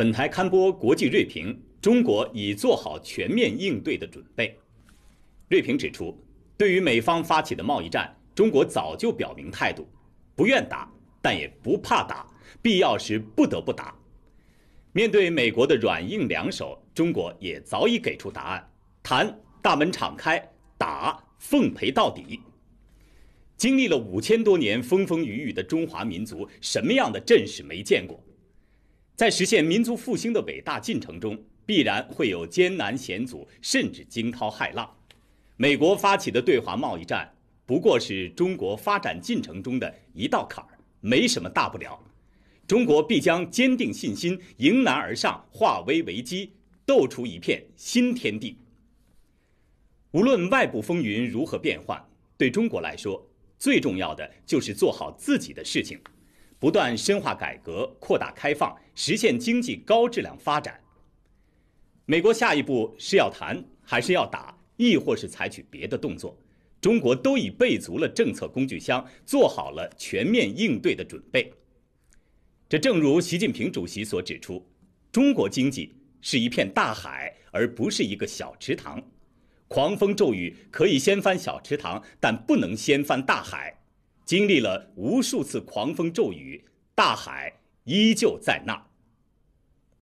本台刊播国际锐评：中国已做好全面应对的准备。锐评指出，对于美方发起的贸易战，中国早就表明态度，不愿打，但也不怕打，必要时不得不打。面对美国的软硬两手，中国也早已给出答案：谈，大门敞开；打，奉陪到底。经历了五千多年风风雨雨的中华民族，什么样的阵势没见过？在实现民族复兴的伟大进程中，必然会有艰难险阻，甚至惊涛骇浪。美国发起的对华贸易战，不过是中国发展进程中的一道坎儿，没什么大不了。中国必将坚定信心，迎难而上，化危为机，斗出一片新天地。无论外部风云如何变幻，对中国来说，最重要的就是做好自己的事情，不断深化改革，扩大开放。实现经济高质量发展。美国下一步是要谈还是要打，亦或是采取别的动作，中国都已备足了政策工具箱，做好了全面应对的准备。这正如习近平主席所指出，中国经济是一片大海，而不是一个小池塘。狂风骤雨可以掀翻小池塘，但不能掀翻大海。经历了无数次狂风骤雨，大海依旧在那。